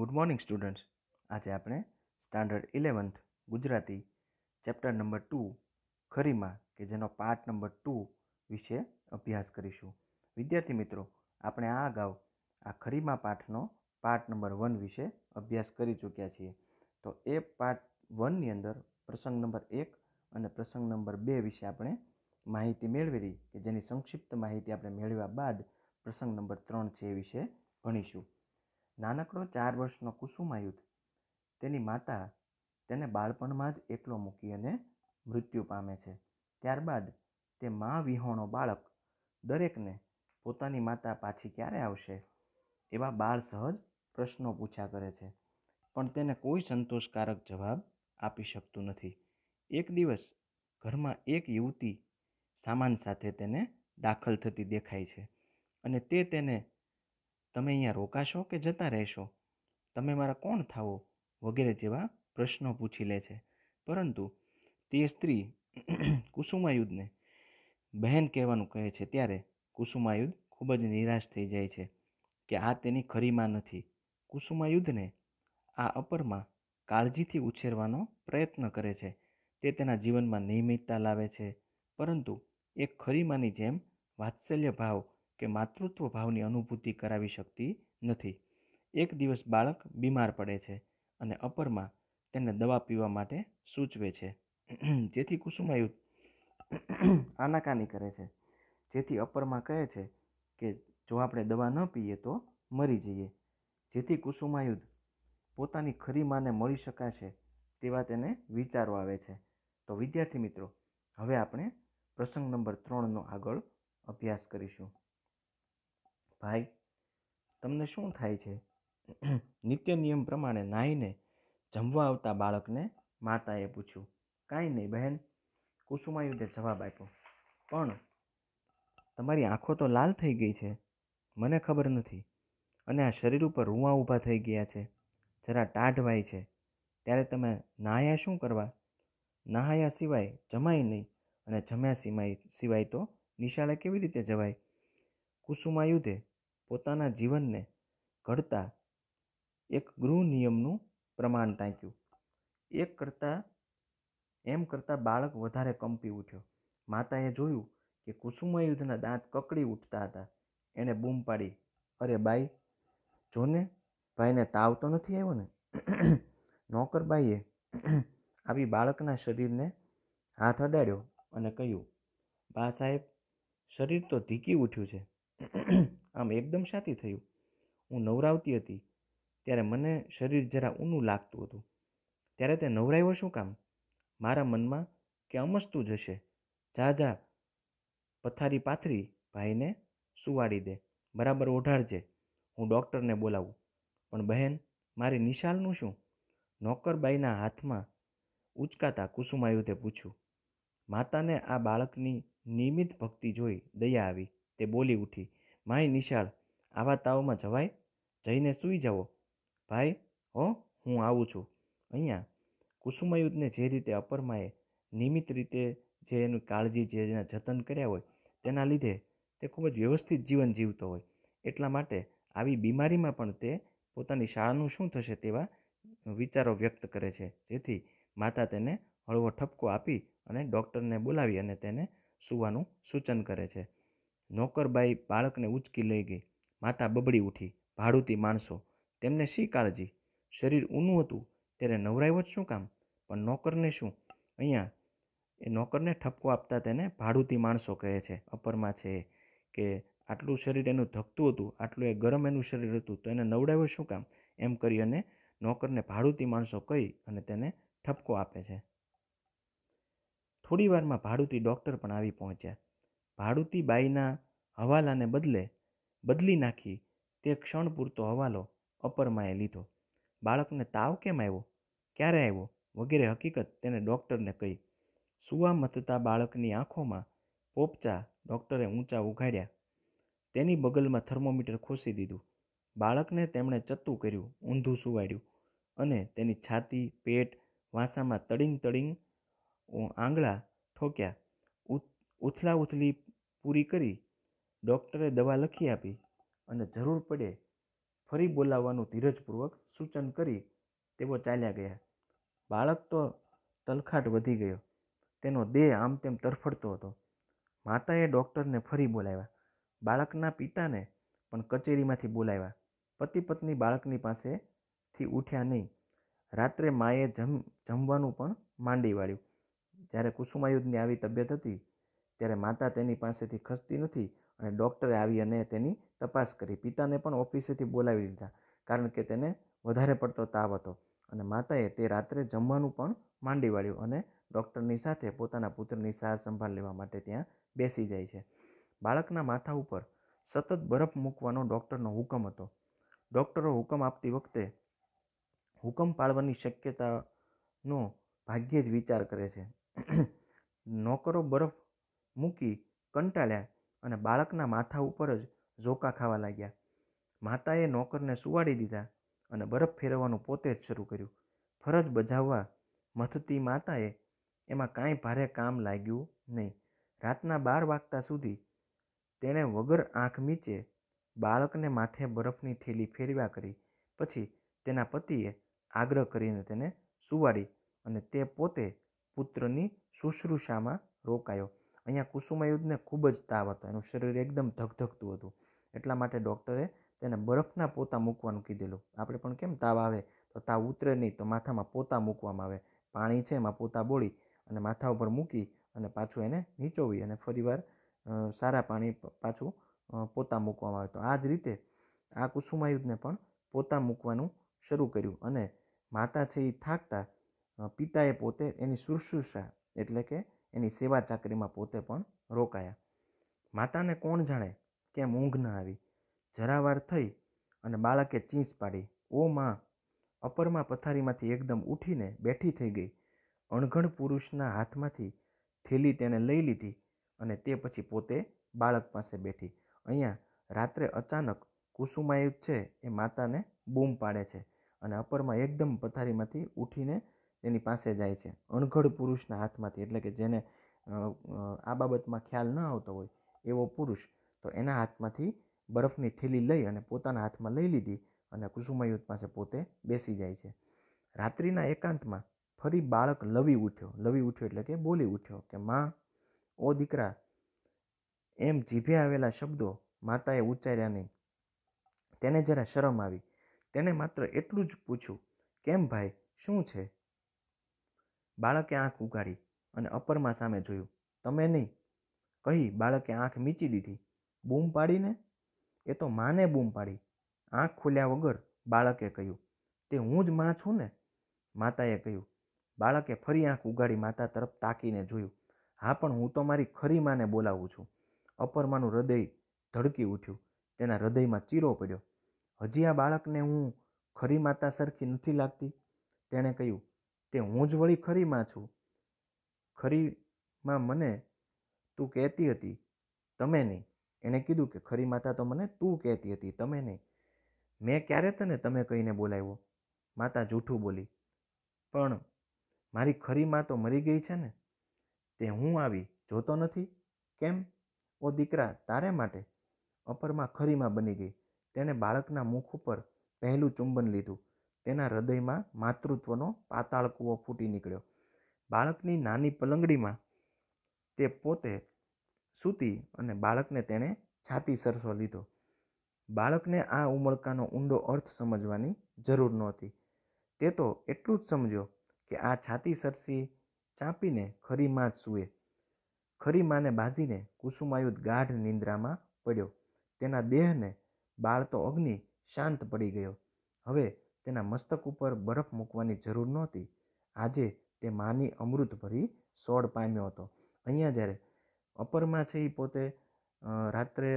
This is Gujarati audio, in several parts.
ગુડ મોર્નિંગ સ્ટુડન્ટ્સ આજે આપણે standard eleventh Gujarati chapter number two ખરીમાં કે જેનો પાર્ટ નંબર ટુ વિશે અભ્યાસ કરીશું વિદ્યાર્થી મિત્રો આપણે આ અગાઉ આ ખરીમા પાઠનો પાર્ટ નંબર વન વિશે અભ્યાસ કરી ચૂક્યા છીએ તો એ પાર્ટ વનની અંદર પ્રસંગ નંબર એક અને પ્રસંગ નંબર બે વિશે આપણે માહિતી મેળવેલી કે જેની સંક્ષિપ્ત માહિતી આપણે મેળવ્યા બાદ પ્રસંગ નંબર ત્રણ છે એ વિશે ભણીશું નાનકડો ચાર વર્ષનો કુસુમાયુદ્ધ તેની માતા તેને બાળપણમાં જ એકલો મૂકી અને મૃત્યુ પામે છે ત્યારબાદ તે મા વિહોણો બાળક દરેકને પોતાની માતા પાછી ક્યારે આવશે એવા બાળ સહજ પ્રશ્નો પૂછ્યા કરે છે પણ તેને કોઈ સંતોષકારક જવાબ આપી શકતું નથી એક દિવસ ઘરમાં એક યુવતી સામાન સાથે તેને દાખલ થતી દેખાય છે અને તે તેને તમે અહીંયા રોકાશો કે જતા રહેશો તમે મારા કોણ થાવો વગેરે જેવા પ્રશ્નો પૂછી લે છે પરંતુ તે સ્ત્રી કુસુમાયુદને બહેન કહેવાનું કહે છે ત્યારે કુસુમાયુદ ખૂબ જ નિરાશ થઈ જાય છે કે આ તેની ખરી માં નથી કુસુમાયુદ્ધને આ અપરમાં કાળજીથી ઉછેરવાનો પ્રયત્ન કરે છે તે તેના જીવનમાં નિયમિતતા લાવે છે પરંતુ એક ખરીમાની જેમ વાત્સલ્ય ભાવ કે માતૃત્વ ભાવની અનુભૂતિ કરાવી શકતી નથી એક દિવસ બાળક બીમાર પડે છે અને અપરમાં તેને દવા પીવા માટે સૂચવે છે જેથી કુસુમાયુ આનાકાની કરે છે જેથી અપરમાં કહે છે કે જો આપણે દવા ન પીએ તો મરી જઈએ જેથી કુસુમાયુદ્ધ પોતાની ખરી માને મળી શકાશે તેવા તેને વિચારો આવે છે તો વિદ્યાર્થી મિત્રો હવે આપણે પ્રસંગ નંબર ત્રણનો આગળ અભ્યાસ કરીશું ભાઈ તમને શું થાય છે નિત્ય નિયમ પ્રમાણે નાહીને જમવા આવતા બાળકને માતાએ પૂછ્યું કાંઈ નહીં બહેન કુસુમાયુદ્ધે જવાબ આપ્યો પણ તમારી આંખો તો લાલ થઈ ગઈ છે મને ખબર નથી અને આ શરીર ઉપર રૂંવા ઊભા થઈ ગયા છે જરા ટાઢવાય છે ત્યારે તમે નાહ્યા શું કરવા નાહ્યા સિવાય જમાય નહીં અને જમ્યા સિવાય સિવાય તો નિશાળે કેવી રીતે જવાય કુસુમાયુધે પોતાના જીવનને ઘડતા એક ગૃહ નિયમનું પ્રમાણ ટાંક્યું એક કરતાં એમ કરતાં બાળક વધારે કંપી ઉઠ્યો માતાએ જોયું કે કુસુમયુદ્ધના દાંત કકડી ઉઠતા હતા એણે બૂમ પાડી અરે બાઈ જોને ભાઈને તાવ તો નથી આવ્યો ને નોકરબાઈએ આવી બાળકના શરીરને હાથ અડાડ્યો અને કહ્યું બા સાહેબ શરીર તો ધીકી ઉઠ્યું છે આમ એકદમ શાતી થયું હું નવરાવતી હતી ત્યારે મને શરીર જરા ઊનું લાગતું હતું ત્યારે તે નવરાયો શું કામ મારા મનમાં કે અમસતું જશે જા જા પથારી પાથરી ભાઈને સુવાડી દે બરાબર ઓઢાડજે હું ડૉક્ટરને બોલાવું પણ બહેન મારી નિશાલનું શું નોકરબાઈના હાથમાં ઉચકાતા કુસુમાયુતે પૂછ્યું માતાને આ બાળકની નિયમિત ભક્તિ જોઈ દયા આવી તે બોલી ઉઠી માય નિશાળ આવા તાવમાં જવાય જઈને સૂઈ જાવો ભાઈ હો હું આવું છું અહીંયા કુસુમાયુધને જે રીતે અપરમાએ નિયમિત રીતે જે એની કાળજી જે એના જતન કર્યા હોય તેના લીધે તે ખૂબ જ વ્યવસ્થિત જીવન જીવતો હોય એટલા માટે આવી બીમારીમાં પણ તે પોતાની શાળાનું શું થશે તેવા વિચારો વ્યક્ત કરે છે જેથી માતા તેને હળવો ઠપકો આપી અને ડૉક્ટરને બોલાવી અને તેને સૂવાનું સૂચન કરે છે નોકરબાઈ બાળકને ઉચકી લઈ ગઈ માતા બબડી ઉઠી ભાડુતી માણસો તેમને શી કાળજી શરીર ઊનું હતું ત્યારે નવરાવ્યો જ શું કામ પણ નોકરને શું અહીંયા એ નોકરને ઠપકો આપતા તેને ભાડુતી માણસો કહે છે અપરમાં છે કે આટલું શરીર એનું ધકતું હતું આટલું એ ગરમ એનું શરીર હતું તો એને નવડાવ્યો શું કામ એમ કરી અને નોકરને ભાડુતી માણસો કહી અને તેને ઠપકો આપે છે થોડી વારમાં ભાડુતી ડૉક્ટર પણ આવી પહોંચ્યા ભાડુતી બાઈના હવાલાને બદલે બદલી નાખી તે ક્ષણ પૂરતો હવાલો અપરમાએ લીધો બાળકને તાવ કેમ આવ્યો ક્યારે આવ્યો વગેરે હકીકત તેને ડૉક્ટરને કહી સુવા મથતા બાળકની આંખોમાં પોપચા ડૉક્ટરે ઊંચા ઉઘાડ્યા તેની બગલમાં થર્મોમીટર ખોસી દીધું બાળકને તેમણે ચત્તું કર્યું ઊંધું સુવાડ્યું અને તેની છાતી પેટ વાંસામાં તડિંગ તડિંગ આંગળા ઠોક્યા ઉથલા ઉથલી પૂરી કરી ડૉક્ટરે દવા લખી આપી અને જરૂર પડે ફરી બોલાવવાનું ધીરજપૂર્વક સૂચન કરી તેઓ ચાલ્યા ગયા બાળક તો તલખાટ વધી ગયો તેનો દેહ આમ તેમ તરફડતો હતો માતાએ ડૉક્ટરને ફરી બોલાવ્યા બાળકના પિતાને પણ કચેરીમાંથી બોલાવ્યા પતિ પત્ની બાળકની પાસેથી ઉઠ્યા નહીં રાત્રે માએ જમ જમવાનું પણ માંડી વાળ્યું જ્યારે કુસુમાયુદ્ધની આવી તબિયત હતી ત્યારે માતા તેની પાસેથી ખસતી નથી અને ડૉક્ટરે આવી અને તેની તપાસ કરી પિતાને પણ ઓફિસેથી બોલાવી દીધા કારણ કે તેને વધારે પડતો તાવ હતો અને માતાએ તે રાત્રે જમવાનું પણ માંડી વાળ્યું અને ડૉક્ટરની સાથે પોતાના પુત્રની સાર સંભાળ લેવા માટે ત્યાં બેસી જાય છે બાળકના માથા ઉપર સતત બરફ મૂકવાનો ડૉક્ટરનો હુકમ હતો ડૉક્ટરો હુકમ આપતી વખતે હુકમ પાળવાની શક્યતાનો ભાગ્યે જ વિચાર કરે છે નોકરો બરફ મૂકી કંટાળ્યા અને બાળકના માથા ઉપર જ ઝોકા ખાવા લાગ્યા માતાએ નોકરને સુવાડી દીધા અને બરફ ફેરવવાનું પોતે જ શરૂ કર્યું ફરજ બજાવવા મથતી માતાએ એમાં કાંઈ ભારે કામ લાગ્યું નહીં રાતના બાર વાગતા સુધી તેણે વગર આંખ નીચે બાળકને માથે બરફની થેલી ફેરવ્યા કરી પછી તેના પતિએ આગ્રહ કરીને તેને સુવાડી અને તે પોતે પુત્રની શુશ્રુષામાં રોકાયો અહીંયા કુસુમાયુધને ખૂબ જ તાવ હતો એનું શરીર એકદમ ધકધકતું હતું એટલા માટે ડૉક્ટરે તેને બરફના પોતા મૂકવાનું કીધેલું આપણે પણ કેમ તાવ આવે તો તાવ ઉતરે નહીં તો માથામાં પોતા મૂકવામાં આવે પાણી છે એમાં પોતા બોળી અને માથા ઉપર મૂકી અને પાછું એને નીચોવી અને ફરીવાર સારા પાણી પાછું પોતા મૂકવામાં આવે તો આ જ રીતે આ કુસુમાયુદ્ધને પણ પોતા મૂકવાનું શરૂ કર્યું અને માતા છે એ થાકતા પિતાએ પોતે એની શુશ્રુષા એટલે કે એની સેવા ચાકરીમાં પોતે પણ રોકાયા માતાને કોણ જાણે કેમ ઊંઘ ન આવી જરાવાર થઈ અને બાળકે ચીંસ પાડી ઓ માં અપરમાં પથારીમાંથી એકદમ ઊઠીને બેઠી થઈ ગઈ અણઘણ પુરુષના હાથમાંથી થેલી તેને લઈ લીધી અને તે પછી પોતે બાળક પાસે બેઠી અહીંયા રાત્રે અચાનક કુસુમાયુ છે એ માતાને બૂમ પાડે છે અને અપરમાં એકદમ પથારીમાંથી ઊઠીને તેની પાસે જાય છે અણઘડ પુરુષના હાથમાંથી એટલે કે જેને આ બાબતમાં ખ્યાલ ન આવતો હોય એવો પુરુષ તો એના હાથમાંથી બરફની થેલી લઈ અને પોતાના હાથમાં લઈ લીધી અને કુસુમાયુધ પાસે પોતે બેસી જાય છે રાત્રિના એકાંતમાં ફરી બાળક લવી ઉઠ્યો લવી ઉઠ્યો એટલે કે બોલી ઉઠ્યો કે માં ઓ દીકરા એમ જીભે આવેલા શબ્દો માતાએ ઉચ્ચાર્યા નહીં તેને જરા શરમ આવી તેને માત્ર એટલું જ પૂછ્યું કેમ ભાઈ શું છે બાળકે આંખ ઉગાડી અને અપરમાં સામે જોયું તમે નહીં કહી બાળકે આંખ મીચી દીધી બૂમ પાડીને એ તો માને બૂમ પાડી આંખ ખોલ્યા વગર બાળકે કહ્યું તે હું જ માં છું ને માતાએ કહ્યું બાળકે ફરી આંખ ઉગાડી માતા તરફ તાકીને જોયું હા પણ હું તો મારી ખરી માને બોલાવું છું અપરમાનું હૃદય ધડકી ઉઠ્યું તેના હૃદયમાં ચીરો પડ્યો હજી આ બાળકને હું ખરી માતા સરખી નથી લાગતી તેણે કહ્યું તે હું જ વળી ખરીમાં છું ખરીમાં મને તું કહેતી હતી તમે નહીં એણે કીધું કે ખરી માતા તો મને તું કહેતી હતી તમે નહીં મેં ક્યારે તને તમે કહીને બોલાવ્યો માતા જૂઠું બોલી પણ મારી ખરી મા તો મરી ગઈ છે ને તે હું આવી જોતો નથી કેમ ઓ દીકરા તારે માટે અપરમાં ખરીમાં બની ગઈ તેણે બાળકના મુખ ઉપર પહેલું ચુંબન લીધું તેના હૃદયમાં માતૃત્વનો પાતાળ કૂવો ફૂટી નીકળ્યો બાળકની નાની પલંગડીમાં તે પોતે સૂતી અને બાળકને તેણે છાતી સરસો લીધો બાળકને આ ઉમળકાનો ઊંડો અર્થ સમજવાની જરૂર નહોતી તે તો એટલું જ સમજ્યો કે આ છાતી સરસી ચાંપીને ખરી માં જ સૂએ ખરી માને બાજીને કુસુમાયુદ ગાઢ નિંદ્રામાં પડ્યો તેના દેહને બાળતો અગ્નિ શાંત પડી ગયો હવે તેના મસ્તક ઉપર બરફ મૂકવાની જરૂર નહોતી આજે તે માની અમૃતભરી સોડ પામ્યો હતો અહીંયા જ્યારે અપરમાં છે એ પોતે રાત્રે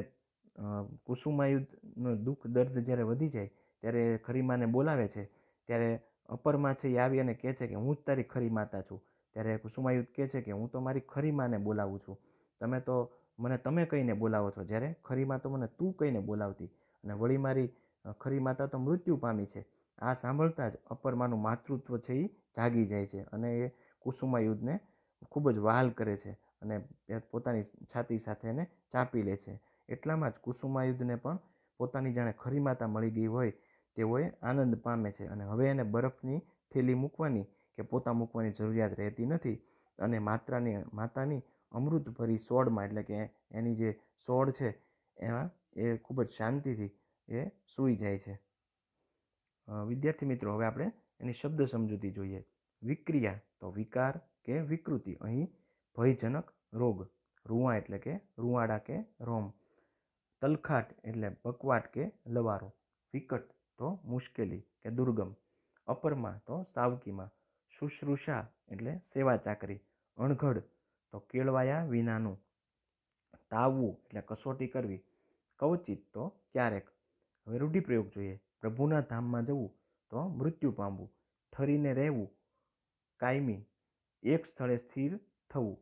કુસુમાયુધનો દુઃખ દર્દ જ્યારે વધી જાય ત્યારે ખરી માને બોલાવે છે ત્યારે અપરમાં છે એ આવી અને કહે છે કે હું જ તારી ખરી માતા છું ત્યારે કુસુમાયુદ્ધ કહે છે કે હું તો મારી ખરી માને બોલાવું છું તમે તો મને તમે કહીને બોલાવો છો જ્યારે ખરી મા તો મને તું કહીને બોલાવતી અને વળી મારી ખરી માતા તો મૃત્યુ પામી છે આ સાંભળતા જ અપરમાનું માતૃત્વ છે એ જાગી જાય છે અને એ કુસુમા યુદ્ધને ખૂબ જ વહાલ કરે છે અને પોતાની છાતી સાથે એને ચાપી લે છે એટલામાં જ કુસુમા યુદ્ધને પણ પોતાની જાણે ખરી માતા મળી ગઈ હોય તેઓએ આનંદ પામે છે અને હવે એને બરફની થેલી મૂકવાની કે પોતા મૂકવાની જરૂરિયાત રહેતી નથી અને માત્રાની માતાની અમૃતભરી સોડમાં એટલે કે એની જે સોડ છે એમાં એ ખૂબ જ શાંતિથી એ સૂઈ જાય છે વિદ્યાર્થી મિત્રો હવે આપણે એની શબ્દ સમજૂતી જોઈએ વિક્રિયા તો વિકાર કે વિકૃતિ અહીં ભયજનક રોગ રૂવા એટલે કે રૂવાડા કે રોમ તલખાટ એટલે બકવાટ કે લવારો વિકટ તો મુશ્કેલી કે દુર્ગમ અપરમાં તો સાવકીમાં શુશ્રુષા એટલે સેવા ચાકરી અણઘડ તો કેળવાયા વિનાનું તાવવું એટલે કસોટી કરવી કવચિત તો ક્યારેક હવે રૂઢિપ્રયોગ જોઈએ પ્રભુના ધામમાં જવું તો મૃત્યુ પામવું ઠરીને રહેવું કાયમી એક સ્થળે સ્થિર થવું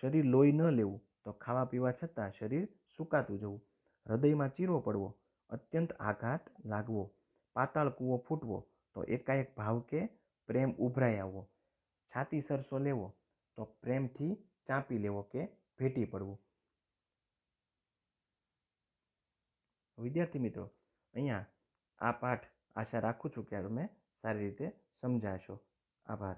શરીર લોહી ન લેવું તો ખાવા પીવા છતાં શરીર સુકાતું જવું હૃદયમાં ચીરો પડવો અત્યંત આઘાત લાગવો પાતાળ કૂવો ફૂટવો તો એકાએક ભાવ કે પ્રેમ ઉભરાઈ આવવો છાતી સરસો લેવો તો પ્રેમથી ચાંપી લેવો કે ભેટી પડવું વિદ્યાર્થી મિત્રો અહીંયા આ પાઠ આશા રાખું છું કે તમે સારી રીતે સમજાશો આભાર